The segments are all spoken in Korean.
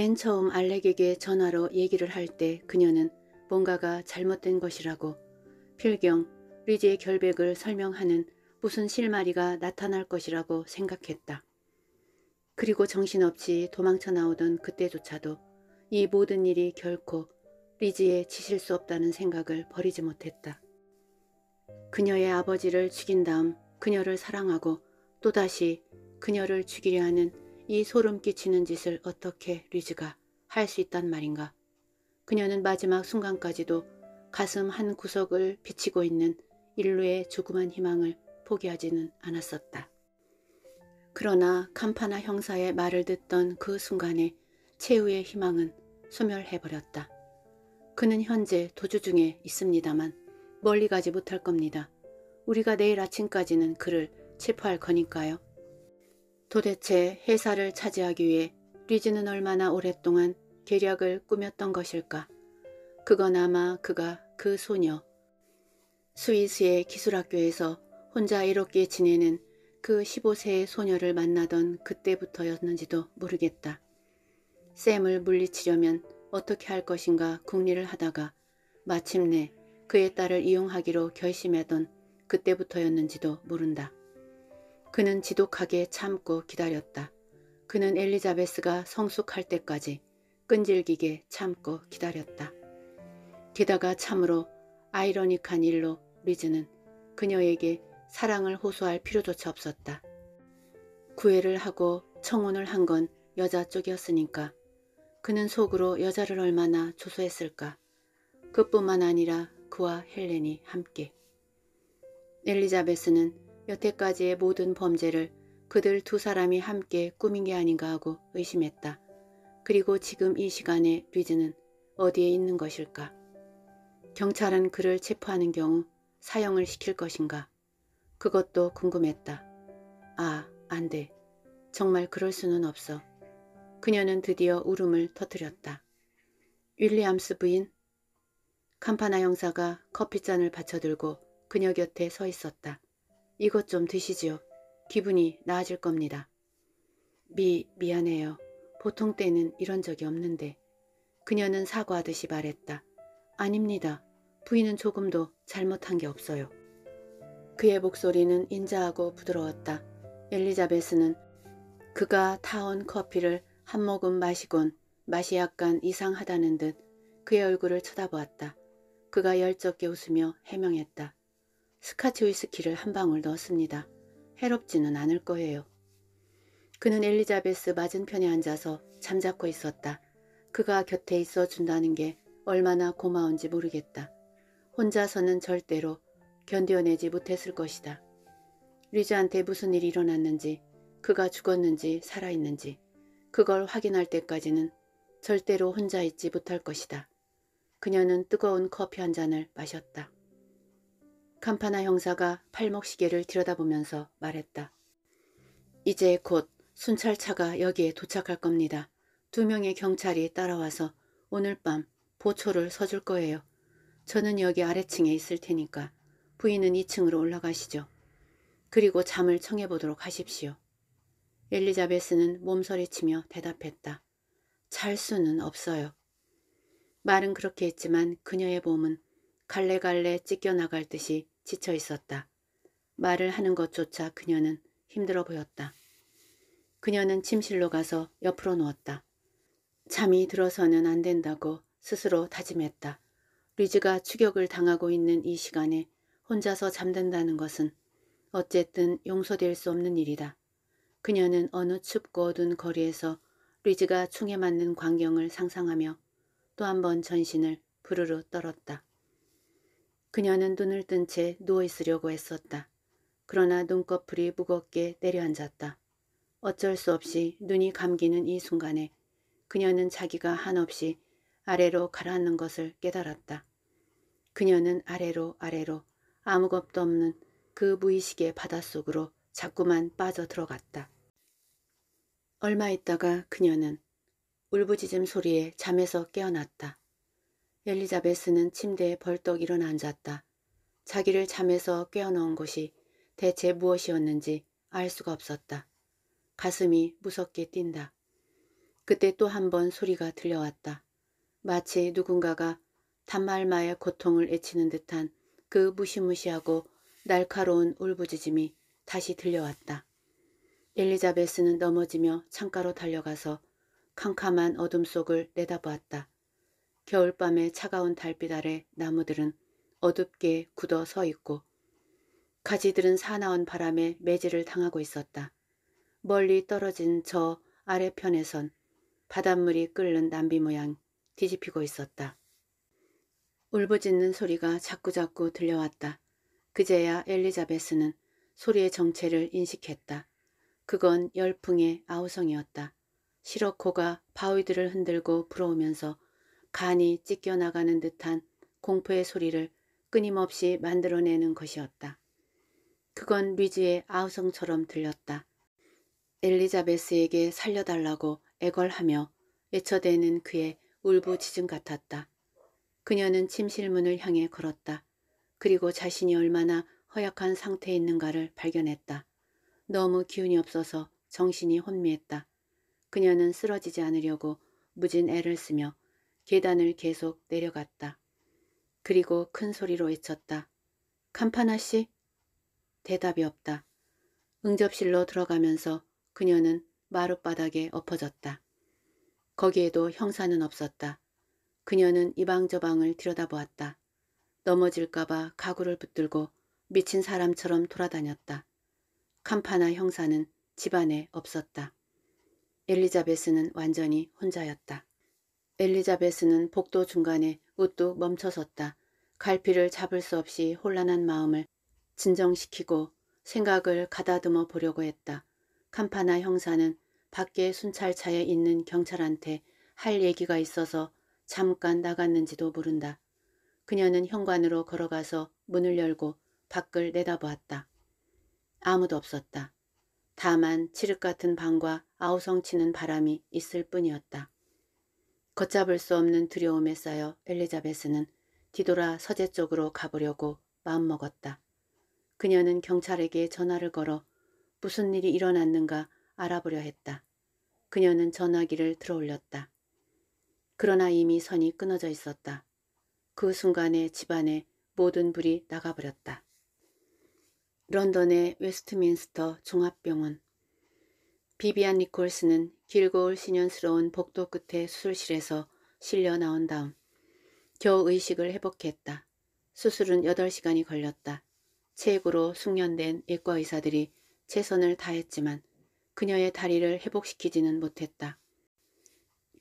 맨 처음 알렉에게 전화로 얘기를 할 때 그녀는 뭔가가 잘못된 것이라고 필경 리지의 결백을 설명하는 무슨 실마리가 나타날 것이라고 생각했다. 그리고 정신없이 도망쳐 나오던 그때조차도 이 모든 일이 결코 리지에 지실 수 없다는 생각을 버리지 못했다. 그녀의 아버지를 죽인 다음 그녀를 사랑하고 또다시 그녀를 죽이려 하는 이 소름 끼치는 짓을 어떻게 리즈가 할 수 있단 말인가. 그녀는 마지막 순간까지도 가슴 한 구석을 비치고 있는 인류의 조그만 희망을 포기하지는 않았었다. 그러나 캄파나 형사의 말을 듣던 그 순간에 최후의 희망은 소멸해버렸다. 그는 현재 도주 중에 있습니다만 멀리 가지 못할 겁니다. 우리가 내일 아침까지는 그를 체포할 거니까요. 도대체 회사를 차지하기 위해 리즈는 얼마나 오랫동안 계략을 꾸몄던 것일까? 그건 아마 그가 그 소녀. 스위스의 기술학교에서 혼자 이롭게 지내는 그 15세의 소녀를 만나던 그때부터였는지도 모르겠다. 쌤을 물리치려면 어떻게 할 것인가 궁리를 하다가 마침내 그의 딸을 이용하기로 결심했던 그때부터였는지도 모른다. 그는 지독하게 참고 기다렸다. 그는 엘리자베스가 성숙할 때까지 끈질기게 참고 기다렸다. 게다가 참으로 아이러니한 일로 리즈는 그녀에게 사랑을 호소할 필요조차 없었다. 구애를 하고 청혼을 한 건 여자 쪽이었으니까 그는 속으로 여자를 얼마나 조소했을까. 그뿐만 아니라 그와 헬렌이 함께. 엘리자베스는 여태까지의 모든 범죄를 그들 두 사람이 함께 꾸민 게 아닌가 하고 의심했다. 그리고 지금 이 시간에 리즈는 어디에 있는 것일까? 경찰은 그를 체포하는 경우 사형을 시킬 것인가? 그것도 궁금했다. 아, 안 돼. 정말 그럴 수는 없어. 그녀는 드디어 울음을 터뜨렸다. 윌리암스 부인? 캄파나 형사가 커피잔을 받쳐들고 그녀 곁에 서 있었다. 이것 좀 드시지요. 기분이 나아질 겁니다. 미, 미안해요. 보통 때는 이런 적이 없는데. 그녀는 사과하듯이 말했다. 아닙니다. 부인은 조금도 잘못한 게 없어요. 그의 목소리는 인자하고 부드러웠다. 엘리자베스는 그가 타온 커피를 한 모금 마시곤 맛이 약간 이상하다는 듯 그의 얼굴을 쳐다보았다. 그가 열적게 웃으며 해명했다. 스카치 위스키를 한 방울 넣었습니다. 해롭지는 않을 거예요. 그는 엘리자베스 맞은편에 앉아서 잠자코 있었다. 그가 곁에 있어 준다는 게 얼마나 고마운지 모르겠다. 혼자서는 절대로 견뎌내지 못했을 것이다. 리즈한테 무슨 일이 일어났는지 그가 죽었는지 살아있는지 그걸 확인할 때까지는 절대로 혼자 있지 못할 것이다. 그녀는 뜨거운 커피 한 잔을 마셨다. 캄파나 형사가 팔목시계를 들여다보면서 말했다. 이제 곧 순찰차가 여기에 도착할 겁니다. 두 명의 경찰이 따라와서 오늘 밤 보초를 서줄 거예요. 저는 여기 아래층에 있을 테니까 부인은 2층으로 올라가시죠. 그리고 잠을 청해보도록 하십시오. 엘리자베스는 몸서리치며 대답했다. 잘 수는 없어요. 말은 그렇게 했지만 그녀의 몸은 갈래갈래 찢겨나갈 듯이 지쳐 있었다. 말을 하는 것조차 그녀는 힘들어 보였다. 그녀는 침실로 가서 옆으로 누웠다. 잠이 들어서는 안 된다고 스스로 다짐했다. 리즈가 추격을 당하고 있는 이 시간에 혼자서 잠든다는 것은 어쨌든 용서될 수 없는 일이다. 그녀는 어느 춥고 어두운 거리에서 리즈가 충에 맞는 광경을 상상하며 또 한 번 전신을 부르르 떨었다. 그녀는 눈을 뜬 채 누워있으려고 했었다. 그러나 눈꺼풀이 무겁게 내려앉았다. 어쩔 수 없이 눈이 감기는 이 순간에 그녀는 자기가 한없이 아래로 가라앉는 것을 깨달았다. 그녀는 아래로 아래로 아무것도 없는 그 무의식의 바닷속으로 자꾸만 빠져들어갔다. 얼마 있다가 그녀는 울부짖음 소리에 잠에서 깨어났다. 엘리자베스는 침대에 벌떡 일어나 앉았다. 자기를 잠에서 깨어놓은 것이 대체 무엇이었는지 알 수가 없었다. 가슴이 무섭게 뛴다. 그때 또 한 번 소리가 들려왔다. 마치 누군가가 단말마의 고통을 외치는 듯한 그 무시무시하고 날카로운 울부짖음이 다시 들려왔다. 엘리자베스는 넘어지며 창가로 달려가서 캄캄한 어둠 속을 내다보았다. 겨울밤의 차가운 달빛 아래 나무들은 어둡게 굳어 서 있고 가지들은 사나운 바람에 매질을 당하고 있었다. 멀리 떨어진 저 아래편에선 바닷물이 끓는 남비 모양 뒤집히고 있었다. 울부짖는 소리가 자꾸자꾸 들려왔다. 그제야 엘리자베스는 소리의 정체를 인식했다. 그건 열풍의 아우성이었다. 시로코가 바위들을 흔들고 불어오면서 간이 찢겨나가는 듯한 공포의 소리를 끊임없이 만들어내는 것이었다. 그건 리즈의 아우성처럼 들렸다. 엘리자베스에게 살려달라고 애걸하며 애처대는 그의 울부짖음 같았다. 그녀는 침실문을 향해 걸었다. 그리고 자신이 얼마나 허약한 상태에 있는가를 발견했다. 너무 기운이 없어서 정신이 혼미했다. 그녀는 쓰러지지 않으려고 무진 애를 쓰며 계단을 계속 내려갔다. 그리고 큰 소리로 외쳤다. 캄파나 씨? 대답이 없다. 응접실로 들어가면서 그녀는 마룻바닥에 엎어졌다. 거기에도 형사는 없었다. 그녀는 이방저방을 들여다보았다. 넘어질까봐 가구를 붙들고 미친 사람처럼 돌아다녔다. 캄파나 형사는 집안에 없었다. 엘리자베스는 완전히 혼자였다. 엘리자베스는 복도 중간에 우뚝 멈춰섰다. 갈피를 잡을 수 없이 혼란한 마음을 진정시키고 생각을 가다듬어 보려고 했다. 캄파나 형사는 밖에 순찰차에 있는 경찰한테 할 얘기가 있어서 잠깐 나갔는지도 모른다. 그녀는 현관으로 걸어가서 문을 열고 밖을 내다보았다. 아무도 없었다. 다만 칠흑 같은 방과 아우성치는 바람이 있을 뿐이었다. 걷잡을 수 없는 두려움에 쌓여 엘리자베스는 뒤돌아 서재 쪽으로 가보려고 마음먹었다. 그녀는 경찰에게 전화를 걸어 무슨 일이 일어났는가 알아보려 했다. 그녀는 전화기를 들어올렸다. 그러나 이미 선이 끊어져 있었다. 그 순간에 집안에 모든 불이 나가버렸다. 런던의 웨스트민스터 종합병원 비비안 니콜스는 길고 신연스러운 복도 끝의 수술실에서 실려 나온 다음 겨우 의식을 회복했다. 수술은 8시간이 걸렸다. 체액으로 숙련된 외과 의사들이 최선을 다했지만 그녀의 다리를 회복시키지는 못했다.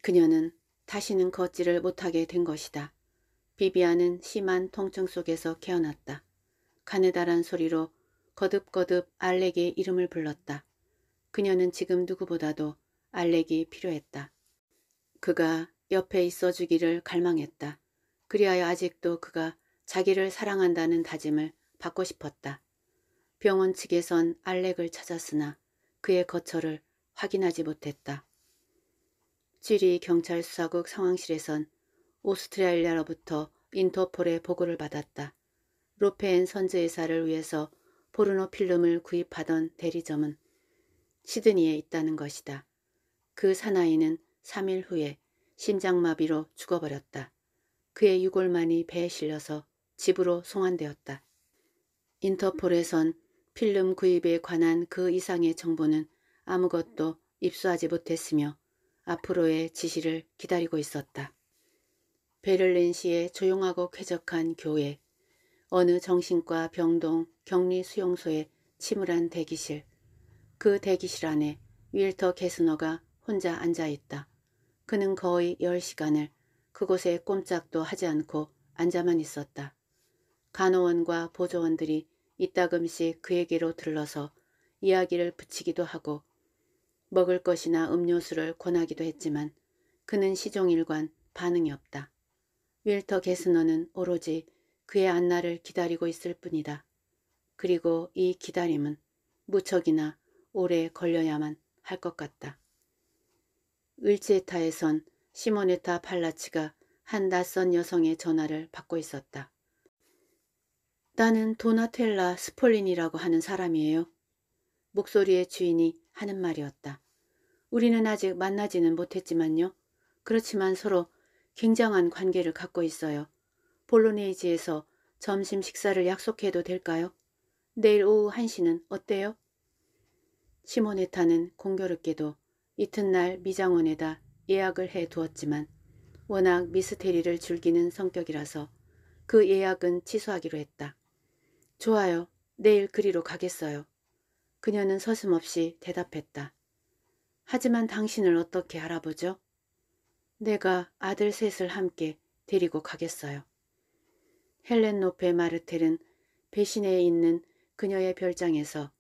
그녀는 다시는 걷지를 못하게 된 것이다. 비비안은 심한 통증 속에서 깨어났다. 가느다란 소리로 거듭거듭 알렉의 이름을 불렀다. 그녀는 지금 누구보다도 알렉이 필요했다. 그가 옆에 있어주기를 갈망했다. 그리하여 아직도 그가 자기를 사랑한다는 다짐을 받고 싶었다. 병원 측에선 알렉을 찾았으나 그의 거처를 확인하지 못했다. 지리 경찰 수사국 상황실에선 오스트레일리아로부터 인터폴의 보고를 받았다. 로페엔 선제의사를 위해서 포르노 필름을 구입하던 대리점은 시드니에 있다는 것이다. 그 사나이는 3일 후에 심장마비로 죽어버렸다. 그의 유골만이 배에 실려서 집으로 송환되었다. 인터폴에선 필름 구입에 관한 그 이상의 정보는 아무것도 입수하지 못했으며 앞으로의 지시를 기다리고 있었다. 베를린시의 조용하고 쾌적한 교회, 어느 정신과 병동 격리 수용소의 침울한 대기실, 그 대기실 안에 윌터 게스너가 혼자 앉아있다. 그는 거의 열시간을 그곳에 꼼짝도 하지 않고 앉아만 있었다. 간호원과 보조원들이 이따금씩 그에게로 들러서 이야기를 붙이기도 하고 먹을 것이나 음료수를 권하기도 했지만 그는 시종일관 반응이 없다. 윌터 게스너는 오로지 그의 안나를 기다리고 있을 뿐이다. 그리고 이 기다림은 무척이나 오래 걸려야만 할 것 같다. 을지에타에선 시모네타 팔라치가 한 낯선 여성의 전화를 받고 있었다. 나는 도나텔라 스폴린이라고 하는 사람이에요. 목소리의 주인이 하는 말이었다. 우리는 아직 만나지는 못했지만요. 그렇지만 서로 굉장한 관계를 갖고 있어요. 볼로네이지에서 점심 식사를 약속해도 될까요? 내일 오후 1시는 어때요? 시모네타는 공교롭게도 이튿날 미장원에다 예약을 해두었지만 워낙 미스테리를 즐기는 성격이라서 그 예약은 취소하기로 했다. 좋아요. 내일 그리로 가겠어요. 그녀는 서슴없이 대답했다. 하지만 당신을 어떻게 알아보죠? 내가 아들 셋을 함께 데리고 가겠어요. 헬렌 노페 마르텔은 배신에 있는 그녀의 별장에서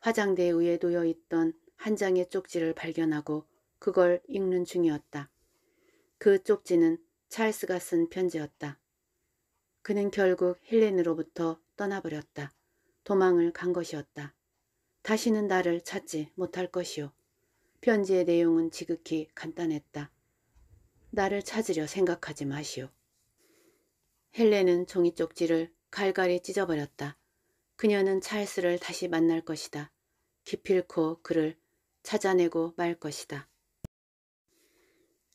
화장대 위에 놓여 있던 한 장의 쪽지를 발견하고 그걸 읽는 중이었다. 그 쪽지는 찰스가 쓴 편지였다. 그는 결국 헬렌으로부터 떠나버렸다. 도망을 간 것이었다. 다시는 나를 찾지 못할 것이오. 편지의 내용은 지극히 간단했다. 나를 찾으려 생각하지 마시오. 헬렌은 종이 쪽지를 갈갈이 찢어버렸다. 그녀는 찰스를 다시 만날 것이다. 기필코 그를 찾아내고 말 것이다.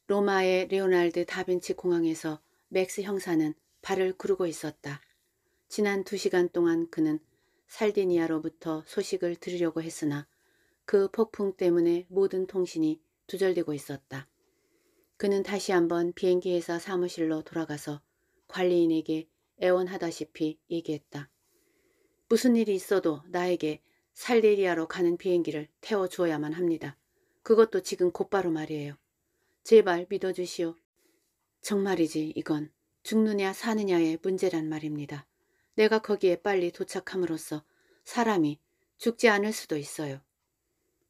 로마의 레오날드 다빈치 공항에서 맥스 형사는 발을 구르고 있었다. 지난 두시간 동안 그는 살디니아로부터 소식을 들으려고 했으나 그 폭풍 때문에 모든 통신이 두절되고 있었다. 그는 다시 한번 비행기 회사 사무실로 돌아가서 관리인에게 애원하다시피 얘기했다. 무슨 일이 있어도 나에게 살레리아로 가는 비행기를 태워주어야만 합니다. 그것도 지금 곧바로 말이에요. 제발 믿어주시오. 정말이지 이건 죽느냐 사느냐의 문제란 말입니다. 내가 거기에 빨리 도착함으로써 사람이 죽지 않을 수도 있어요.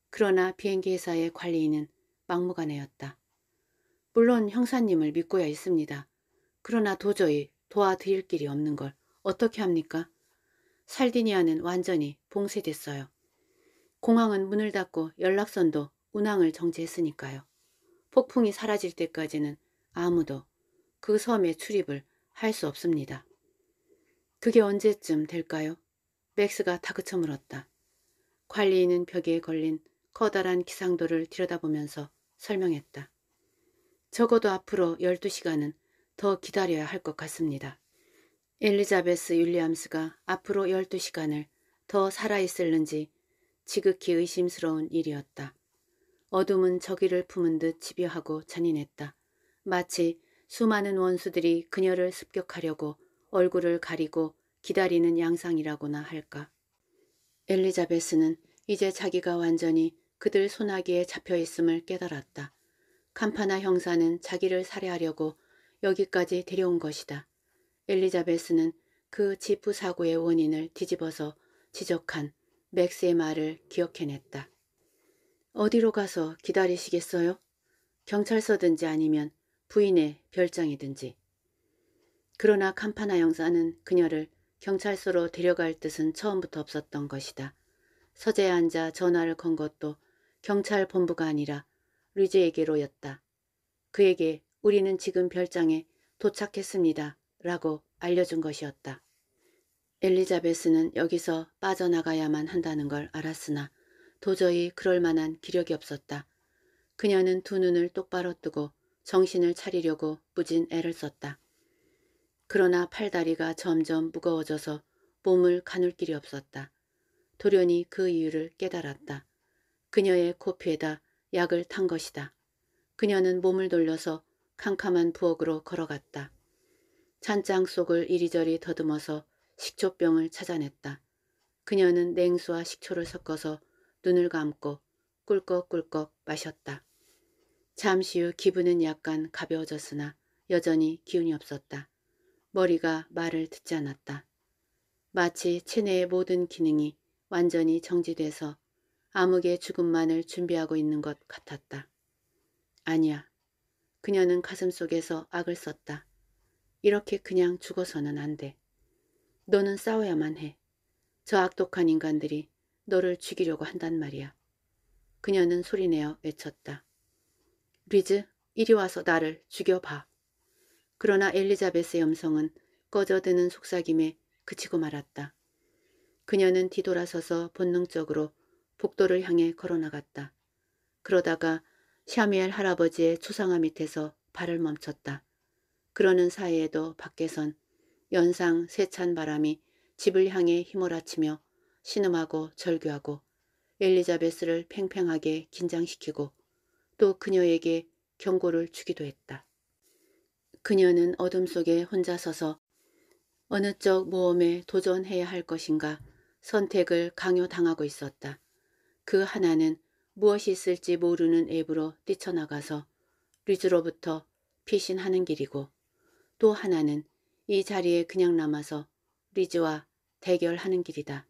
그러나 비행기 회사의 관리인은 막무가내였다. 물론 형사님을 믿고야 있습니다. 그러나 도저히 도와드릴 길이 없는 걸 어떻게 합니까? 살디니아는 완전히 봉쇄됐어요. 공항은 문을 닫고 연락선도 운항을 정지했으니까요. 폭풍이 사라질 때까지는 아무도 그 섬에 출입을 할 수 없습니다. 그게 언제쯤 될까요? 맥스가 다그쳐 물었다. 관리인은 벽에 걸린 커다란 기상도를 들여다보면서 설명했다. 적어도 앞으로 12시간은 더 기다려야 할 것 같습니다. 엘리자베스 율리암스가 앞으로 12시간을 더 살아있을는지 지극히 의심스러운 일이었다. 어둠은 저기를 품은 듯 집요하고 잔인했다. 마치 수많은 원수들이 그녀를 습격하려고 얼굴을 가리고 기다리는 양상이라고나 할까. 엘리자베스는 이제 자기가 완전히 그들 소나기에 잡혀있음을 깨달았다. 캄파나 형사는 자기를 살해하려고 여기까지 데려온 것이다. 엘리자베스는 그 지프 사고의 원인을 뒤집어서 지적한 맥스의 말을 기억해냈다. 어디로 가서 기다리시겠어요? 경찰서든지 아니면 부인의 별장이든지. 그러나 캄파나 형사는 그녀를 경찰서로 데려갈 뜻은 처음부터 없었던 것이다. 서재에 앉아 전화를 건 것도 경찰 본부가 아니라 류지에게로였다. 그에게 우리는 지금 별장에 도착했습니다. 라고 알려준 것이었다. 엘리자베스는 여기서 빠져나가야만 한다는 걸 알았으나 도저히 그럴 만한 기력이 없었다. 그녀는 두 눈을 똑바로 뜨고 정신을 차리려고 무진 애를 썼다. 그러나 팔다리가 점점 무거워져서 몸을 가눌 길이 없었다. 도련이 그 이유를 깨달았다. 그녀의 코피에다 약을 탄 것이다. 그녀는 몸을 돌려서 캄캄한 부엌으로 걸어갔다. 찬장 속을 이리저리 더듬어서 식초병을 찾아냈다. 그녀는 냉수와 식초를 섞어서 눈을 감고 꿀꺽꿀꺽 마셨다. 잠시 후 기분은 약간 가벼워졌으나 여전히 기운이 없었다. 머리가 말을 듣지 않았다. 마치 체내의 모든 기능이 완전히 정지돼서 암흑의 죽음만을 준비하고 있는 것 같았다. 아니야. 그녀는 가슴 속에서 악을 썼다. 이렇게 그냥 죽어서는 안 돼. 너는 싸워야만 해. 저 악독한 인간들이 너를 죽이려고 한단 말이야. 그녀는 소리내어 외쳤다. 리즈, 이리 와서 나를 죽여봐. 그러나 엘리자베스의 음성은 꺼져드는 속삭임에 그치고 말았다. 그녀는 뒤돌아서서 본능적으로 복도를 향해 걸어나갔다. 그러다가 샤미엘 할아버지의 초상화 밑에서 발을 멈췄다. 그러는 사이에도 밖에선 연상 세찬 바람이 집을 향해 휘몰아치며 신음하고 절규하고 엘리자베스를 팽팽하게 긴장시키고 또 그녀에게 경고를 주기도 했다. 그녀는 어둠 속에 혼자 서서 어느 쪽 모험에 도전해야 할 것인가 선택을 강요당하고 있었다. 그 하나는 무엇이 있을지 모르는 앱으로 뛰쳐나가서 리즈로부터 피신하는 길이고 또 하나는 이 자리에 그냥 남아서 리즈와 대결하는 길이다.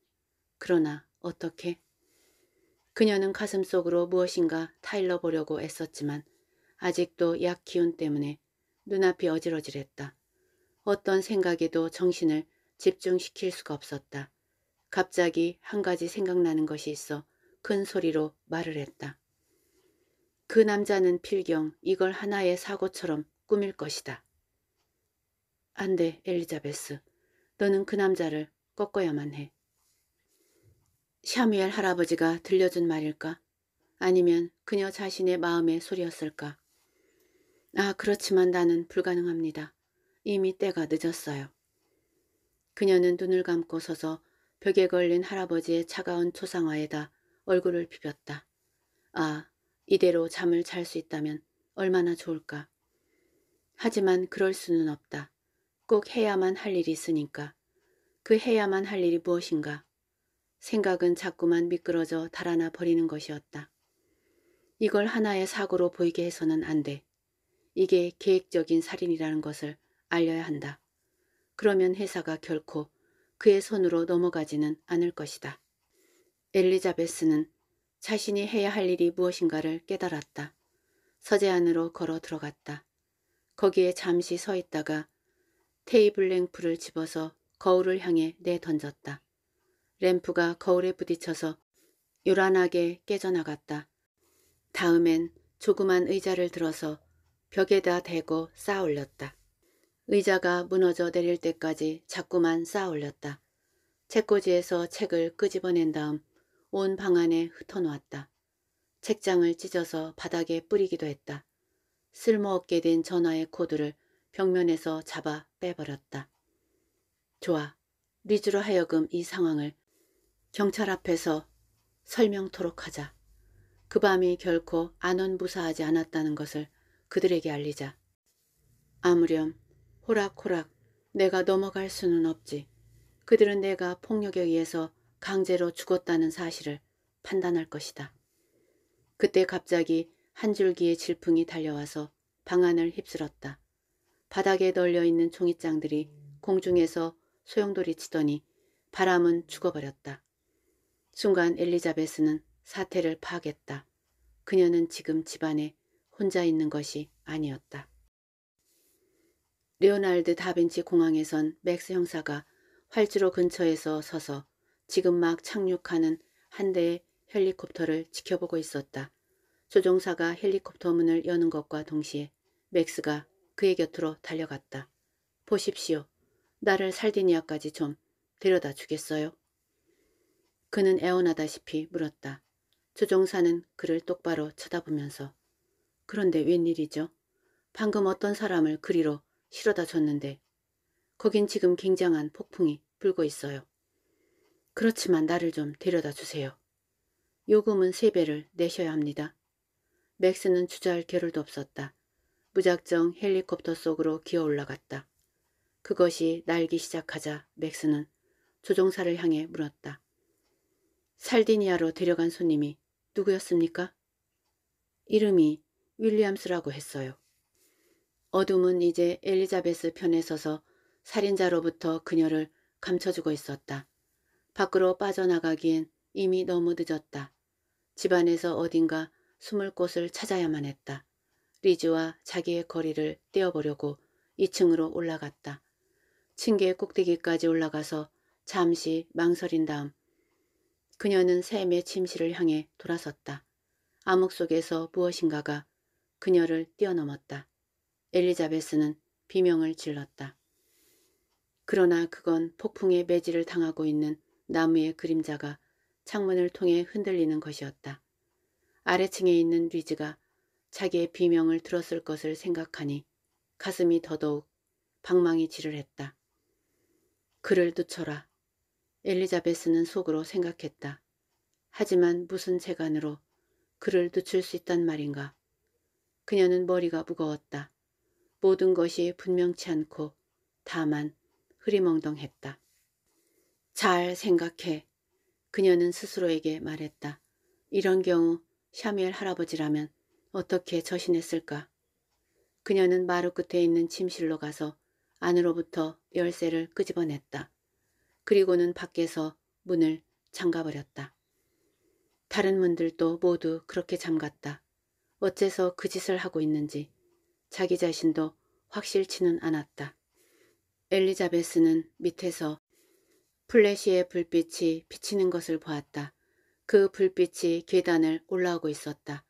그러나 어떻게? 그녀는 가슴 속으로 무엇인가 타일러 보려고 애썼지만 아직도 약 기운 때문에 눈앞이 어질어질했다. 어떤 생각에도 정신을 집중시킬 수가 없었다. 갑자기 한 가지 생각나는 것이 있어 큰 소리로 말을 했다. 그 남자는 필경 이걸 하나의 사고처럼 꾸밀 것이다. 안 돼, 엘리자베스. 너는 그 남자를 꺾어야만 해. 샤미엘 할아버지가 들려준 말일까? 아니면 그녀 자신의 마음의 소리였을까? 아, 그렇지만 나는 불가능합니다. 이미 때가 늦었어요. 그녀는 눈을 감고 서서 벽에 걸린 할아버지의 차가운 초상화에다 얼굴을 비볐다. 아, 이대로 잠을 잘 수 있다면 얼마나 좋을까. 하지만 그럴 수는 없다. 꼭 해야만 할 일이 있으니까. 그 해야만 할 일이 무엇인가. 생각은 자꾸만 미끄러져 달아나 버리는 것이었다. 이걸 하나의 사고로 보이게 해서는 안 돼. 이게 계획적인 살인이라는 것을 알려야 한다. 그러면 회사가 결코 그의 손으로 넘어가지는 않을 것이다. 엘리자베스는 자신이 해야 할 일이 무엇인가를 깨달았다. 서재 안으로 걸어 들어갔다. 거기에 잠시 서 있다가 테이블 램프를 집어서 거울을 향해 내던졌다. 램프가 거울에 부딪혀서 요란하게 깨져나갔다. 다음엔 조그만 의자를 들어서 벽에다 대고 쌓아올렸다. 의자가 무너져 내릴 때까지 자꾸만 쌓아올렸다. 책꽂이에서 책을 끄집어낸 다음 온 방안에 흩어놓았다. 책장을 찢어서 바닥에 뿌리기도 했다. 쓸모없게 된 전화의 코드를 벽면에서 잡아 빼버렸다. 좋아. 리즈로 하여금 이 상황을 경찰 앞에서 설명토록 하자. 그 밤이 결코 안원부사하지 않았다는 것을 그들에게 알리자. 아무렴 호락호락 내가 넘어갈 수는 없지. 그들은 내가 폭력에 의해서 강제로 죽었다는 사실을 판단할 것이다. 그때 갑자기 한 줄기의 질풍이 달려와서 방안을 휩쓸었다. 바닥에 널려있는 종잇장들이 공중에서 소용돌이 치더니 바람은 죽어버렸다. 순간 엘리자베스는 사태를 파악했다. 그녀는 지금 집안에 혼자 있는 것이 아니었다. 레오날드 다빈치 공항에선 맥스 형사가 활주로 근처에서 서서 지금 막 착륙하는 한 대의 헬리콥터를 지켜보고 있었다. 조종사가 헬리콥터 문을 여는 것과 동시에 맥스가 그의 곁으로 달려갔다. 보십시오. 나를 살디니아까지 좀 데려다 주겠어요? 그는 애원하다시피 물었다. 조종사는 그를 똑바로 쳐다보면서 그런데 웬일이죠? 방금 어떤 사람을 그리로 실어다 줬는데 거긴 지금 굉장한 폭풍이 불고 있어요. 그렇지만 나를 좀 데려다 주세요. 요금은 세배를 내셔야 합니다. 맥스는 주저할 겨를도 없었다. 무작정 헬리콥터 속으로 기어 올라갔다. 그것이 날기 시작하자 맥스는 조종사를 향해 물었다. 살디니아로 데려간 손님이 누구였습니까? 이름이 윌리엄스라고 했어요. 어둠은 이제 엘리자베스 편에 서서 살인자로부터 그녀를 감춰주고 있었다. 밖으로 빠져나가기엔 이미 너무 늦었다. 집안에서 어딘가 숨을 곳을 찾아야만 했다. 리즈와 자기의 거리를 떼어보려고 2층으로 올라갔다. 층계 꼭대기까지 올라가서 잠시 망설인 다음 그녀는 샘의 침실을 향해 돌아섰다. 암흑 속에서 무엇인가가 그녀를 뛰어넘었다. 엘리자베스는 비명을 질렀다. 그러나 그건 폭풍에 매질을 당하고 있는 나무의 그림자가 창문을 통해 흔들리는 것이었다. 아래층에 있는 리즈가 자기의 비명을 들었을 것을 생각하니 가슴이 더더욱 방망이 질을 했다. 그를 뚜쳐라. 엘리자베스는 속으로 생각했다. 하지만 무슨 재간으로 그를 뚜칠 수 있단 말인가. 그녀는 머리가 무거웠다. 모든 것이 분명치 않고 다만 흐리멍덩했다. 잘 생각해. 그녀는 스스로에게 말했다. 이런 경우 샤미엘 할아버지라면 어떻게 처신했을까? 그녀는 마루 끝에 있는 침실로 가서 안으로부터 열쇠를 끄집어냈다. 그리고는 밖에서 문을 잠가버렸다. 다른 문들도 모두 그렇게 잠갔다. 어째서 그 짓을 하고 있는지 자기 자신도 확실치는 않았다. 엘리자베스는 밑에서 플래시의 불빛이 비치는 것을 보았다. 그 불빛이 계단을 올라오고 있었다.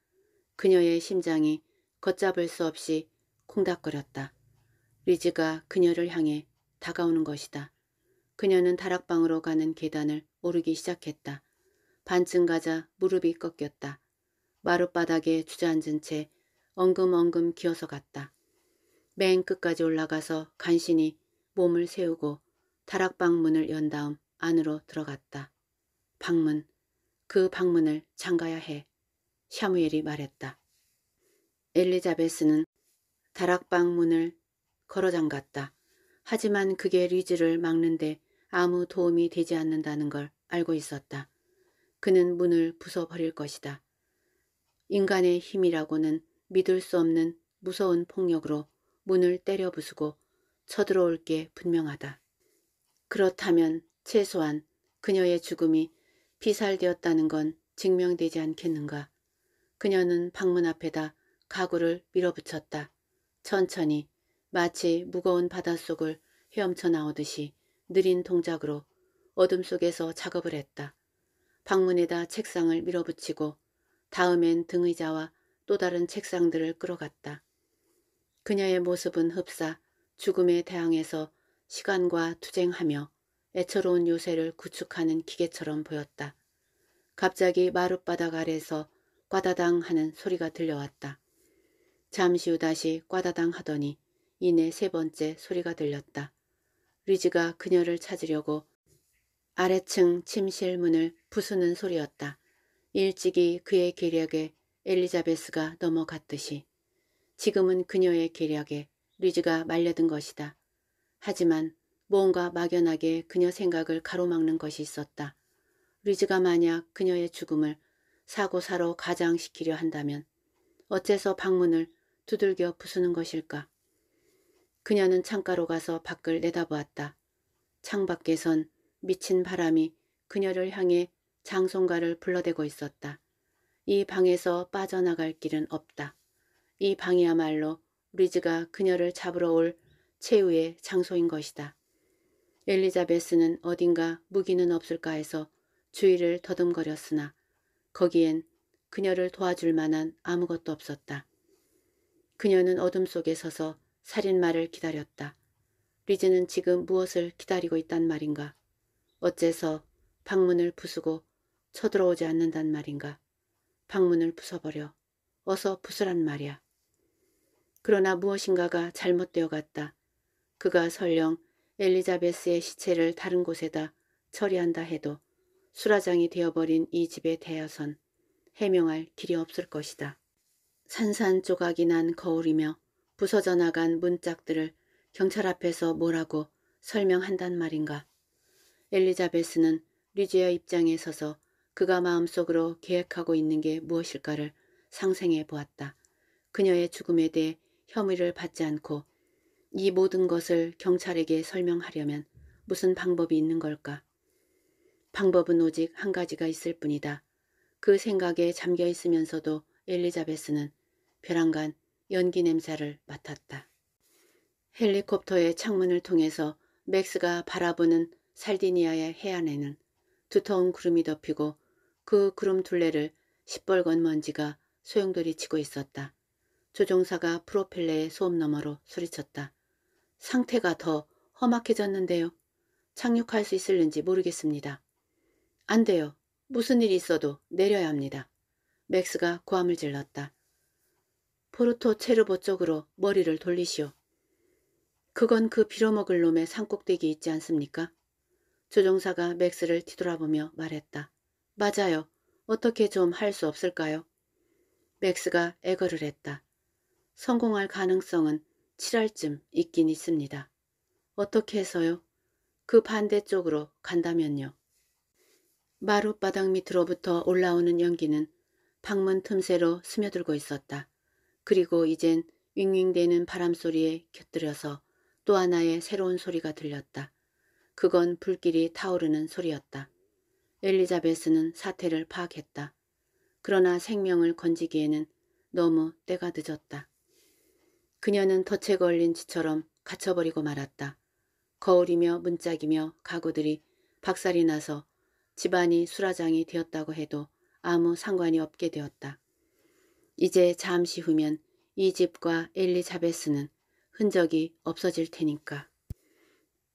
그녀의 심장이 걷잡을 수 없이 콩닥거렸다. 리즈가 그녀를 향해 다가오는 것이다. 그녀는 다락방으로 가는 계단을 오르기 시작했다. 반쯤 가자 무릎이 꺾였다. 마룻바닥에 주저앉은 채 엉금엉금 기어서 갔다. 맨 끝까지 올라가서 간신히 몸을 세우고 다락방 문을 연 다음 안으로 들어갔다. 방문. 그 방문을 잠가야 해. 샤무엘이 말했다. 엘리자베스는 다락방 문을 걸어 잠갔다. 하지만 그게 리즈를 막는데 아무 도움이 되지 않는다는 걸 알고 있었다. 그는 문을 부숴버릴 것이다. 인간의 힘이라고는 믿을 수 없는 무서운 폭력으로 문을 때려 부수고 쳐들어올 게 분명하다. 그렇다면 최소한 그녀의 죽음이 피살되었다는 건 증명되지 않겠는가. 그녀는 방문 앞에다 가구를 밀어붙였다. 천천히 마치 무거운 바닷속을 헤엄쳐 나오듯이 느린 동작으로 어둠 속에서 작업을 했다. 방문에다 책상을 밀어붙이고 다음엔 등의자와 또 다른 책상들을 끌어갔다. 그녀의 모습은 흡사 죽음에 대항해서 시간과 투쟁하며 애처로운 요새를 구축하는 기계처럼 보였다. 갑자기 마룻바닥 아래에서 꽈다당 하는 소리가 들려왔다. 잠시 후 다시 꽈다당 하더니 이내 세 번째 소리가 들렸다. 리즈가 그녀를 찾으려고 아래층 침실 문을 부수는 소리였다. 일찍이 그의 계략에 엘리자베스가 넘어갔듯이 지금은 그녀의 계략에 리즈가 말려든 것이다. 하지만 뭔가 막연하게 그녀 생각을 가로막는 것이 있었다. 리즈가 만약 그녀의 죽음을 사고사로 가장시키려 한다면 어째서 방문을 두들겨 부수는 것일까? 그녀는 창가로 가서 밖을 내다보았다. 창밖에선 미친 바람이 그녀를 향해 장송가를 불러대고 있었다. 이 방에서 빠져나갈 길은 없다. 이 방이야말로 리즈가 그녀를 잡으러 올 최후의 장소인 것이다. 엘리자베스는 어딘가 무기는 없을까 해서 주위를 더듬거렸으나 거기엔 그녀를 도와줄 만한 아무것도 없었다. 그녀는 어둠 속에 서서 살인마를 기다렸다. 리즈는 지금 무엇을 기다리고 있단 말인가. 어째서 방문을 부수고 쳐들어오지 않는단 말인가. 방문을 부숴버려. 어서 부수란 말이야. 그러나 무엇인가가 잘못되어 갔다. 그가 설령 엘리자베스의 시체를 다른 곳에다 처리한다 해도 수라장이 되어버린 이 집에 대여선 해명할 길이 없을 것이다. 산산조각이 난 거울이며 부서져 나간 문짝들을 경찰 앞에서 뭐라고 설명한단 말인가. 엘리자베스는 리지아 입장에 서서 그가 마음속으로 계획하고 있는 게 무엇일까를 상생해 보았다. 그녀의 죽음에 대해 혐의를 받지 않고 이 모든 것을 경찰에게 설명하려면 무슨 방법이 있는 걸까? 방법은 오직 한 가지가 있을 뿐이다. 그 생각에 잠겨 있으면서도 엘리자베스는 벼랑간 연기 냄새를 맡았다. 헬리콥터의 창문을 통해서 맥스가 바라보는 살디니아의 해안에는 두터운 구름이 덮이고 그 구름 둘레를 시뻘건 먼지가 소용돌이 치고 있었다. 조종사가 프로펠러의 소음 너머로 소리쳤다. 상태가 더 험악해졌는데요. 착륙할 수 있을는지 모르겠습니다. 안 돼요. 무슨 일이 있어도 내려야 합니다. 맥스가 고함을 질렀다. 포르토 체르보 쪽으로 머리를 돌리시오. 그건 그 빌어먹을 놈의 산꼭대기 있지 않습니까? 조종사가 맥스를 뒤돌아보며 말했다. 맞아요. 어떻게 좀 할 수 없을까요? 맥스가 애걸을 했다. 성공할 가능성은 7할쯤 있긴 있습니다. 어떻게 해서요? 그 반대쪽으로 간다면요. 마룻바닥 밑으로부터 올라오는 연기는 방문 틈새로 스며들고 있었다. 그리고 이젠 윙윙대는 바람소리에 곁들여서 또 하나의 새로운 소리가 들렸다. 그건 불길이 타오르는 소리였다. 엘리자베스는 사태를 파악했다. 그러나 생명을 건지기에는 너무 때가 늦었다. 그녀는 덫에 걸린 지처럼 갇혀버리고 말았다. 거울이며 문짝이며 가구들이 박살이 나서 집안이 수라장이 되었다고 해도 아무 상관이 없게 되었다. 이제 잠시 후면 이 집과 엘리자베스는 흔적이 없어질 테니까.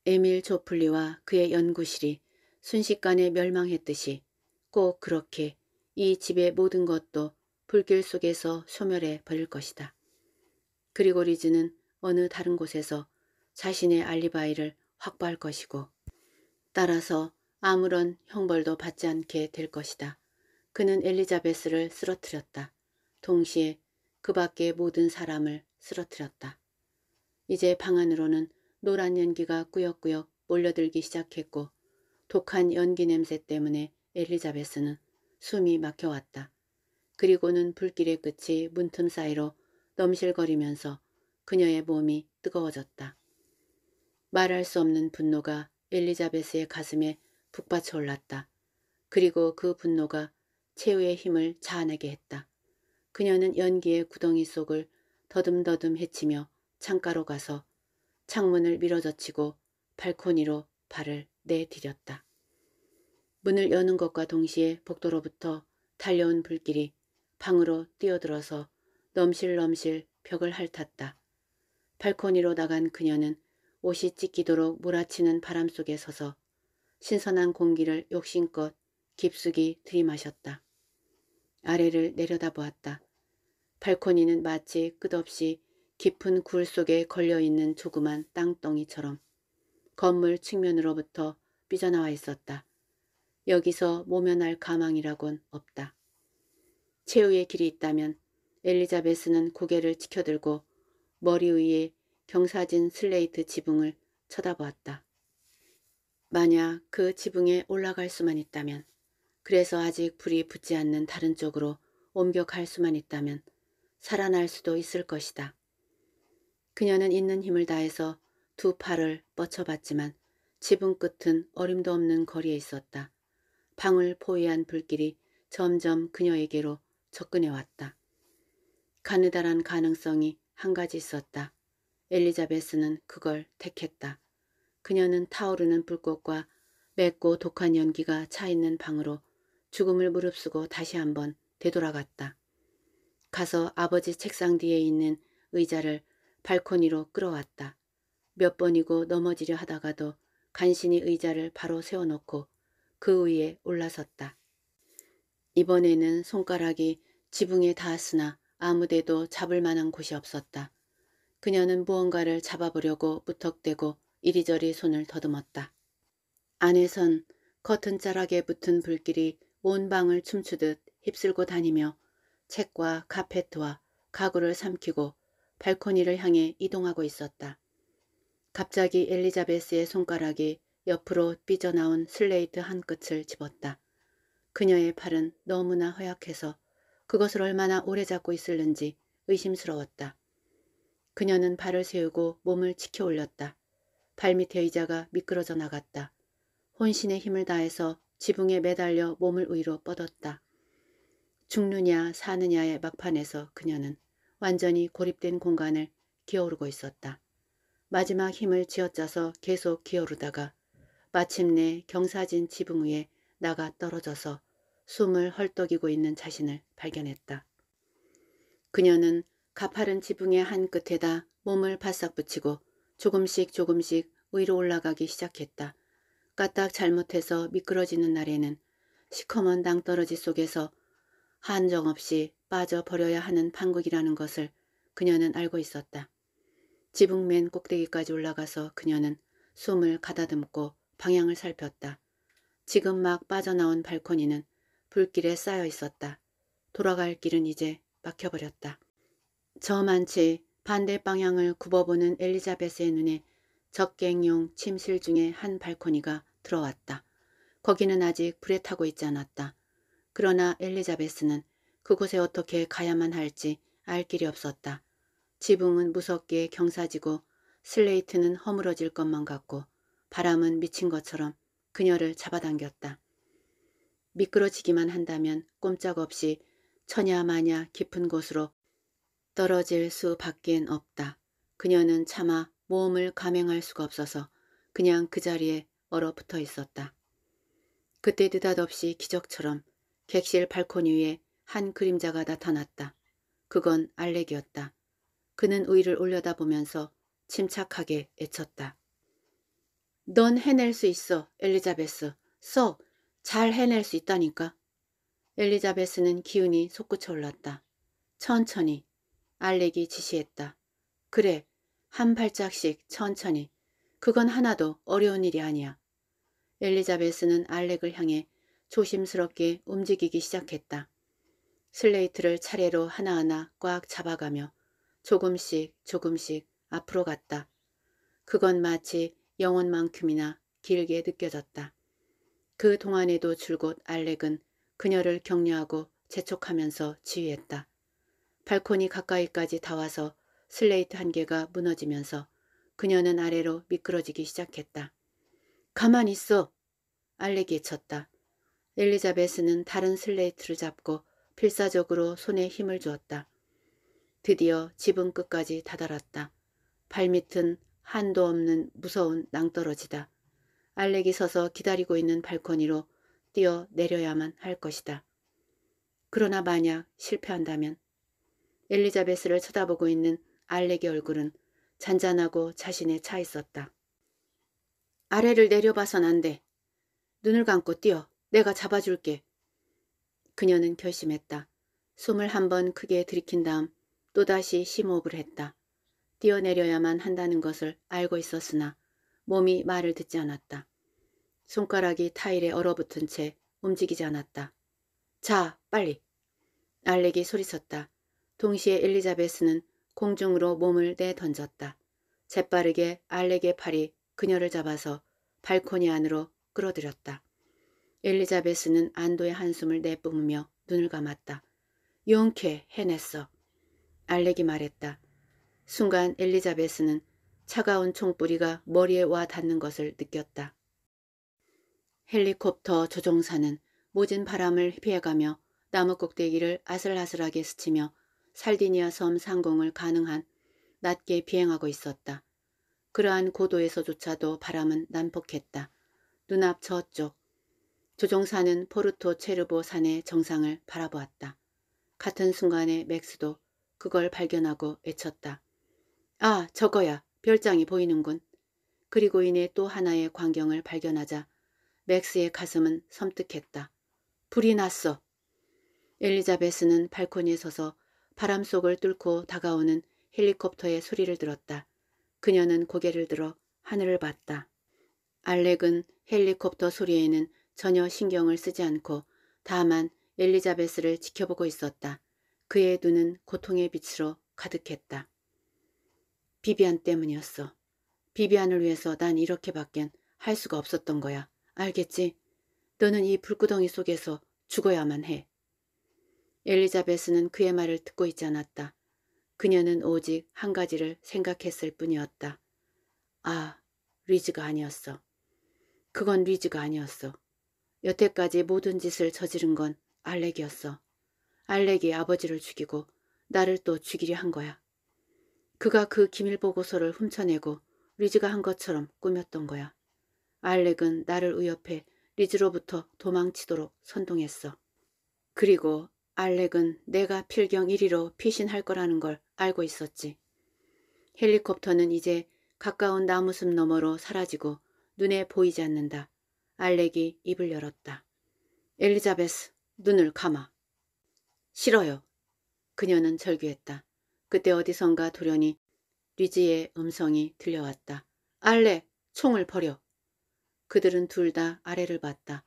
에밀 조플리와 그의 연구실이 순식간에 멸망했듯이 꼭 그렇게 이 집의 모든 것도 불길 속에서 소멸해 버릴 것이다. 그리고 리즈는 어느 다른 곳에서 자신의 알리바이를 확보할 것이고 따라서 아무런 형벌도 받지 않게 될 것이다. 그는 엘리자베스를 쓰러뜨렸다. 동시에 그 밖의 모든 사람을 쓰러뜨렸다. 이제 방 안으로는 노란 연기가 꾸역꾸역 몰려들기 시작했고 독한 연기 냄새 때문에 엘리자베스는 숨이 막혀왔다. 그리고는 불길의 끝이 문틈 사이로 넘실거리면서 그녀의 몸이 뜨거워졌다. 말할 수 없는 분노가 엘리자베스의 가슴에 북받쳐 올랐다. 그리고 그 분노가 최후의 힘을 자아내게 했다. 그녀는 연기의 구덩이 속을 더듬더듬 헤치며 창가로 가서 창문을 밀어젖히고 발코니로 발을 내디뎠다. 문을 여는 것과 동시에 복도로부터 달려온 불길이 방으로 뛰어들어서 넘실넘실 벽을 핥았다. 발코니로 나간 그녀는 옷이 찢기도록 몰아치는 바람 속에 서서 신선한 공기를 욕심껏 깊숙이 들이마셨다. 아래를 내려다보았다. 발코니는 마치 끝없이 깊은 굴 속에 걸려있는 조그만 땅덩이처럼 건물 측면으로부터 삐져나와 있었다. 여기서 모면할 가망이라곤 없다. 최후의 길이 있다면 엘리자베스는 고개를 치켜들고 머리 위에 경사진 슬레이트 지붕을 쳐다보았다. 만약 그 지붕에 올라갈 수만 있다면 그래서 아직 불이 붙지 않는 다른 쪽으로 옮겨갈 수만 있다면 살아날 수도 있을 것이다. 그녀는 있는 힘을 다해서 두 팔을 뻗쳐봤지만 지붕 끝은 어림도 없는 거리에 있었다. 방을 포위한 불길이 점점 그녀에게로 접근해왔다. 가느다란 가능성이 한 가지 있었다. 엘리자베스는 그걸 택했다. 그녀는 타오르는 불꽃과 맵고 독한 연기가 차있는 방으로 죽음을 무릅쓰고 다시 한번 되돌아갔다. 가서 아버지 책상 뒤에 있는 의자를 발코니로 끌어왔다. 몇 번이고 넘어지려 하다가도 간신히 의자를 바로 세워놓고 그 위에 올라섰다. 이번에는 손가락이 지붕에 닿았으나 아무데도 잡을 만한 곳이 없었다. 그녀는 무언가를 잡아보려고 무턱대고 이리저리 손을 더듬었다. 안에선 커튼자락에 붙은 불길이 온 방을 춤추듯 휩쓸고 다니며 책과 카페트와 가구를 삼키고 발코니를 향해 이동하고 있었다. 갑자기 엘리자베스의 손가락이 옆으로 삐져나온 슬레이트 한 끝을 집었다. 그녀의 팔은 너무나 허약해서 그것을 얼마나 오래 잡고 있을는지 의심스러웠다. 그녀는 발을 세우고 몸을 치켜 올렸다. 발밑의 의자가 미끄러져 나갔다. 혼신의 힘을 다해서 지붕에 매달려 몸을 위로 뻗었다. 죽느냐 사느냐의 막판에서 그녀는 완전히 고립된 공간을 기어오르고 있었다. 마지막 힘을 쥐어짜서 계속 기어오르다가 마침내 경사진 지붕 위에 나가 떨어져서 숨을 헐떡이고 있는 자신을 발견했다. 그녀는 가파른 지붕의 한 끝에다 몸을 바싹 붙이고 조금씩 조금씩 위로 올라가기 시작했다. 까딱 잘못해서 미끄러지는 날에는 시커먼 낭떠러지 속에서 한정없이 빠져버려야 하는 판국이라는 것을 그녀는 알고 있었다. 지붕맨 꼭대기까지 올라가서 그녀는 숨을 가다듬고 방향을 살폈다. 지금 막 빠져나온 발코니는 불길에 쌓여 있었다. 돌아갈 길은 이제 막혀버렸다. 저만치 반대 방향을 굽어보는 엘리자베스의 눈에 적갱용 침실 중에 한 발코니가 들어왔다. 거기는 아직 불에 타고 있지 않았다. 그러나 엘리자베스는 그곳에 어떻게 가야만 할지 알 길이 없었다. 지붕은 무섭게 경사지고 슬레이트는 허물어질 것만 같고 바람은 미친 것처럼 그녀를 잡아당겼다. 미끄러지기만 한다면 꼼짝없이 처냐마냐 깊은 곳으로 떨어질 수밖엔 없다. 그녀는 차마 모험을 감행할 수가 없어서 그냥 그 자리에 얼어붙어 있었다. 그때 느닷없이 기적처럼 객실 발코니 위에 한 그림자가 나타났다. 그건 알렉이었다. 그는 우 의를 올려다보면서 침착하게 애쳤다. 넌 해낼 수 있어, 엘리자베스. 써, 잘 해낼 수 있다니까. 엘리자베스는 기운이 솟구쳐 올랐다. 천천히, 알렉이 지시했다. 그래, 한 발짝씩 천천히. 그건 하나도 어려운 일이 아니야. 엘리자베스는 알렉을 향해 조심스럽게 움직이기 시작했다. 슬레이트를 차례로 하나하나 꽉 잡아가며 조금씩 조금씩 앞으로 갔다. 그건 마치 영혼만큼이나 길게 느껴졌다. 그 동안에도 줄곧 알렉은 그녀를 격려하고 재촉하면서 지휘했다. 발코니 가까이까지 다와서 슬레이트 한 개가 무너지면서 그녀는 아래로 미끄러지기 시작했다. 가만 있어! 알렉이 쳤다. 엘리자베스는 다른 슬레이트를 잡고 필사적으로 손에 힘을 주었다. 드디어 지붕 끝까지 다다랐다. 발밑은 한도 없는 무서운 낭떠러지다. 알렉이 서서 기다리고 있는 발코니로 뛰어 내려야만 할 것이다. 그러나 만약 실패한다면 엘리자베스를 쳐다보고 있는 알렉의 얼굴은 잔잔하고 자신에 차 있었다. 아래를 내려봐선 안 돼. 눈을 감고 뛰어. 내가 잡아줄게. 그녀는 결심했다. 숨을 한 번 크게 들이킨 다음 또다시 심호흡을 했다. 뛰어내려야만 한다는 것을 알고 있었으나 몸이 말을 듣지 않았다. 손가락이 타일에 얼어붙은 채 움직이지 않았다. 자, 빨리! 알렉이 소리쳤다. 동시에 엘리자베스는 공중으로 몸을 내던졌다. 재빠르게 알렉의 팔이 그녀를 잡아서 발코니 안으로 끌어들였다. 엘리자베스는 안도의 한숨을 내뿜으며 눈을 감았다. 용케 해냈어. 알렉이 말했다. 순간 엘리자베스는 차가운 총뿌리가 머리에 와 닿는 것을 느꼈다. 헬리콥터 조종사는 모진 바람을 피해가며 나무 꼭대기를 아슬아슬하게 스치며 살디니아 섬 상공을 가능한 낮게 비행하고 있었다. 그러한 고도에서조차도 바람은 난폭했다. 눈앞 저쪽. 조종사는 포르토 체르보 산의 정상을 바라보았다. 같은 순간에 맥스도 그걸 발견하고 외쳤다. 아, 저거야. 별장이 보이는군. 그리고 이내 또 하나의 광경을 발견하자 맥스의 가슴은 섬뜩했다. 불이 났어. 엘리자베스는 발코니에 서서 바람 속을 뚫고 다가오는 헬리콥터의 소리를 들었다. 그녀는 고개를 들어 하늘을 봤다. 알렉은 헬리콥터 소리에는 전혀 신경을 쓰지 않고 다만 엘리자베스를 지켜보고 있었다. 그의 눈은 고통의 빛으로 가득했다. 비비안 때문이었어. 비비안을 위해서 난 이렇게밖엔 할 수가 없었던 거야. 알겠지? 너는 이 불구덩이 속에서 죽어야만 해. 엘리자베스는 그의 말을 듣고 있지 않았다. 그녀는 오직 한 가지를 생각했을 뿐이었다. 아, 리즈가 아니었어. 그건 리즈가 아니었어. 여태까지 모든 짓을 저지른 건 알렉이었어. 알렉이 아버지를 죽이고 나를 또 죽이려 한 거야. 그가 그 기밀보고서를 훔쳐내고 리즈가 한 것처럼 꾸몄던 거야. 알렉은 나를 위협해 리즈로부터 도망치도록 선동했어. 그리고 알렉은 내가 필경 1위로 피신할 거라는 걸 알고 있었지. 헬리콥터는 이제 가까운 나무숲 너머로 사라지고 눈에 보이지 않는다. 알렉이 입을 열었다. 엘리자베스, 눈을 감아. 싫어요. 그녀는 절규했다. 그때 어디선가 돌연히 리지의 음성이 들려왔다. 알렉, 총을 버려. 그들은 둘 다 아래를 봤다.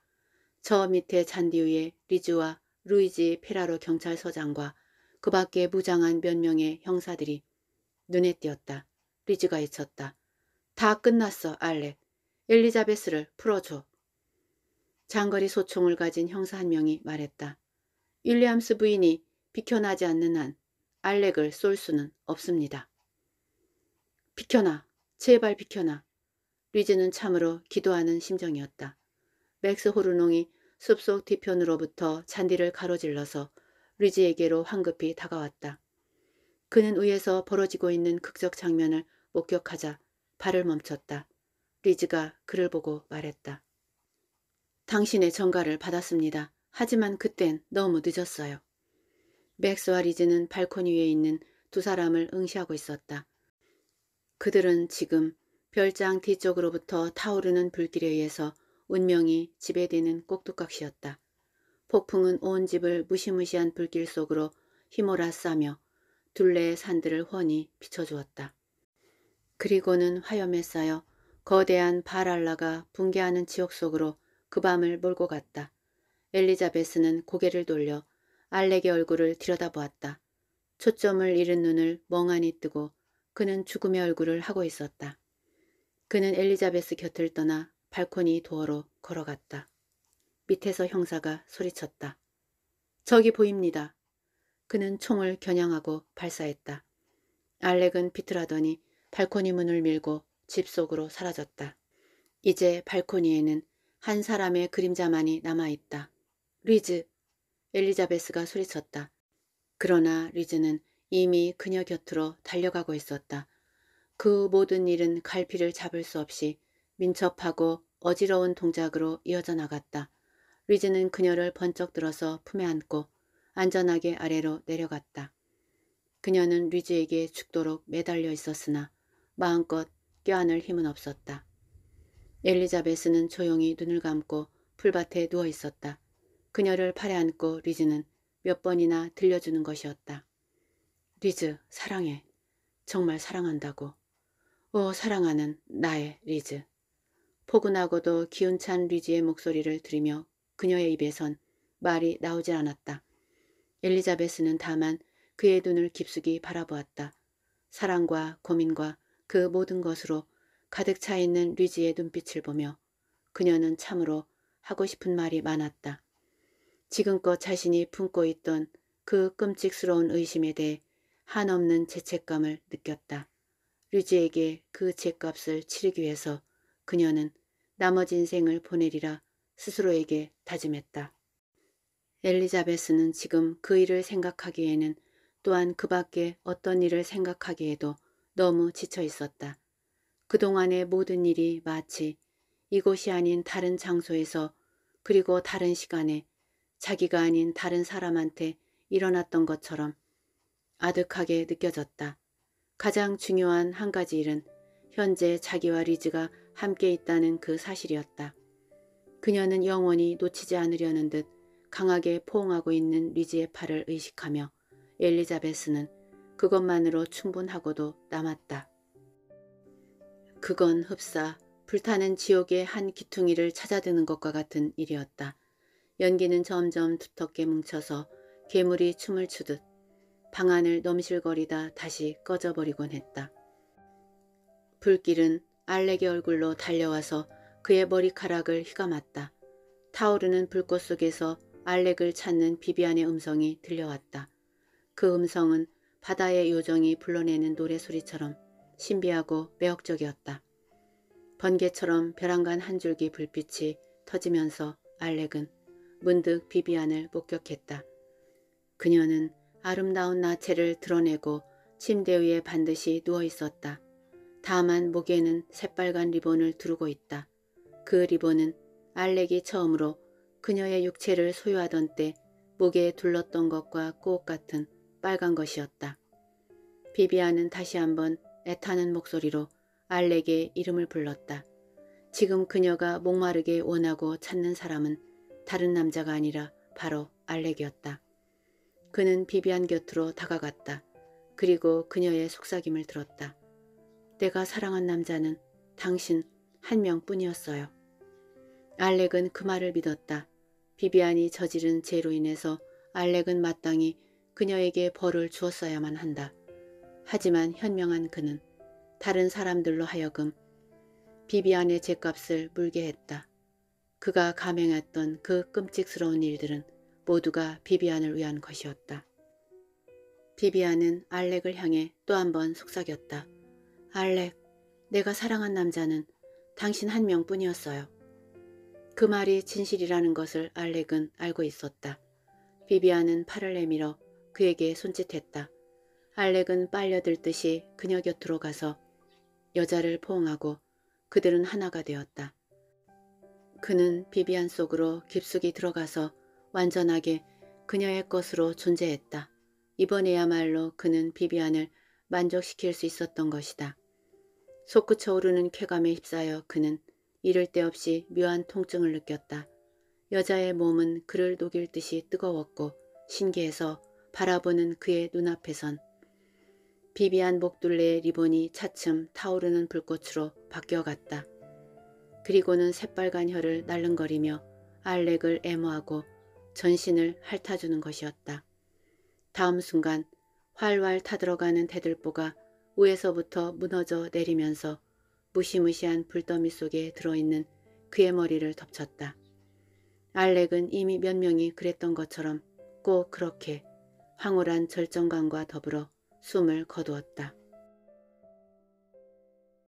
저 밑에 잔디 위에 리즈와 루이지 페라로 경찰서장과 그 밖에 무장한 몇 명의 형사들이 눈에 띄었다. 리즈가 외쳤다. 다 끝났어, 알렉. 엘리자베스를 풀어줘. 장거리 소총을 가진 형사 한 명이 말했다. 윌리엄스 부인이 비켜나지 않는 한 알렉을 쏠 수는 없습니다. 비켜나, 제발 비켜나. 리즈는 참으로 기도하는 심정이었다. 맥스 호르농이 숲속 뒤편으로부터 잔디를 가로질러서 리지에게로 황급히 다가왔다. 그는 위에서 벌어지고 있는 극적 장면을 목격하자 발을 멈췄다. 리즈가 그를 보고 말했다. 당신의 전가를 받았습니다. 하지만 그땐 너무 늦었어요. 맥스와 리즈는 발코니 위에 있는 두 사람을 응시하고 있었다. 그들은 지금 별장 뒤쪽으로부터 타오르는 불길에 의해서 운명이 지배되는 꼭두각시였다. 폭풍은 온 집을 무시무시한 불길 속으로 휘몰아 싸며 둘레의 산들을 훤히 비춰주었다. 그리고는 화염에 쌓여 거대한 바랄라가 붕괴하는 지옥 속으로 그 밤을 몰고 갔다. 엘리자베스는 고개를 돌려 알렉의 얼굴을 들여다보았다. 초점을 잃은 눈을 멍하니 뜨고 그는 죽음의 얼굴을 하고 있었다. 그는 엘리자베스 곁을 떠나 발코니 도어로 걸어갔다. 밑에서 형사가 소리쳤다. 저기 보입니다. 그는 총을 겨냥하고 발사했다. 알렉은 비틀하더니 발코니 문을 밀고 집 속으로 사라졌다. 이제 발코니에는 한 사람의 그림자만이 남아있다. 리즈! 엘리자베스가 소리쳤다. 그러나 리즈는 이미 그녀 곁으로 달려가고 있었다. 그 모든 일은 갈피를 잡을 수 없이 민첩하고 어지러운 동작으로 이어져 나갔다. 리즈는 그녀를 번쩍 들어서 품에 안고 안전하게 아래로 내려갔다. 그녀는 리즈에게 죽도록 매달려 있었으나 마음껏 껴안을 힘은 없었다. 엘리자베스는 조용히 눈을 감고 풀밭에 누워 있었다. 그녀를 팔에 안고 리즈는 몇 번이나 들려주는 것이었다. 리즈, 사랑해. 정말 사랑한다고. 오, 사랑하는 나의 리즈. 포근하고도 기운찬 리지의 목소리를 들으며 그녀의 입에선 말이 나오질 않았다. 엘리자베스는 다만 그의 눈을 깊숙이 바라보았다. 사랑과 고민과 그 모든 것으로 가득 차 있는 리지의 눈빛을 보며 그녀는 참으로 하고 싶은 말이 많았다. 지금껏 자신이 품고 있던 그 끔찍스러운 의심에 대해 한없는 죄책감을 느꼈다. 류지에게 그 죄값을 치르기 위해서 그녀는 나머지 인생을 보내리라 스스로에게 다짐했다. 엘리자베스는 지금 그 일을 생각하기에는 또한 그 밖에 어떤 일을 생각하기에도 너무 지쳐 있었다. 그동안의 모든 일이 마치 이곳이 아닌 다른 장소에서 그리고 다른 시간에 자기가 아닌 다른 사람한테 일어났던 것처럼 아득하게 느껴졌다. 가장 중요한 한 가지 일은 현재 자기와 리즈가 함께 있다는 그 사실이었다. 그녀는 영원히 놓치지 않으려는 듯 강하게 포옹하고 있는 리지의 팔을 의식하며 엘리자베스는 그것만으로 충분하고도 남았다. 그건 흡사 불타는 지옥의 한귀퉁이를 찾아드는 것과 같은 일이었다. 연기는 점점 두텁게 뭉쳐서 괴물이 춤을 추듯 방 안을 넘실거리다 다시 꺼져버리곤 했다. 불길은 알렉의 얼굴로 달려와서 그의 머리카락을 휘감았다. 타오르는 불꽃 속에서 알렉을 찾는 비비안의 음성이 들려왔다. 그 음성은 바다의 요정이 불러내는 노래소리처럼 신비하고 매혹적이었다. 번개처럼 벼랑간 한 줄기 불빛이 터지면서 알렉은 문득 비비안을 목격했다. 그녀는 아름다운 나체를 드러내고 침대 위에 반드시 누워 있었다. 다만 목에는 새빨간 리본을 두르고 있다. 그 리본은 알렉이 처음으로 그녀의 육체를 소유하던 때 목에 둘렀던 것과 꼭 같은 빨간 것이었다. 비비안은 다시 한번 애타는 목소리로 알렉의 이름을 불렀다. 지금 그녀가 목마르게 원하고 찾는 사람은 다른 남자가 아니라 바로 알렉이었다. 그는 비비안 곁으로 다가갔다. 그리고 그녀의 속삭임을 들었다. 내가 사랑한 남자는 당신 한 명뿐이었어요. 알렉은 그 말을 믿었다. 비비안이 저지른 죄로 인해서 알렉은 마땅히 그녀에게 벌을 주었어야만 한다. 하지만 현명한 그는 다른 사람들로 하여금 비비안의 죄값을 물게 했다. 그가 감행했던 그 끔찍스러운 일들은 모두가 비비안을 위한 것이었다. 비비안은 알렉을 향해 또 한 번 속삭였다. 알렉, 내가 사랑한 남자는 당신 한 명뿐이었어요. 그 말이 진실이라는 것을 알렉은 알고 있었다. 비비안은 팔을 내밀어 그에게 손짓했다. 알렉은 빨려들듯이 그녀 곁으로 가서 여자를 포옹하고 그들은 하나가 되었다. 그는 비비안 속으로 깊숙이 들어가서 완전하게 그녀의 것으로 존재했다. 이번에야말로 그는 비비안을 만족시킬 수 있었던 것이다. 솟구쳐 오르는 쾌감에 휩싸여 그는 이를 데 없이 묘한 통증을 느꼈다. 여자의 몸은 그를 녹일 듯이 뜨거웠고 신기해서 바라보는 그의 눈앞에선 비비한 목둘레의 리본이 차츰 타오르는 불꽃으로 바뀌어갔다. 그리고는 새빨간 혀를 날름거리며 알렉을 애모하고 전신을 핥아주는 것이었다. 다음 순간 활활 타들어가는 대들보가 위에서부터 무너져 내리면서 무시무시한 불더미 속에 들어있는 그의 머리를 덮쳤다. 알렉은 이미 몇 명이 그랬던 것처럼 꼭 그렇게 황홀한 절정감과 더불어 숨을 거두었다.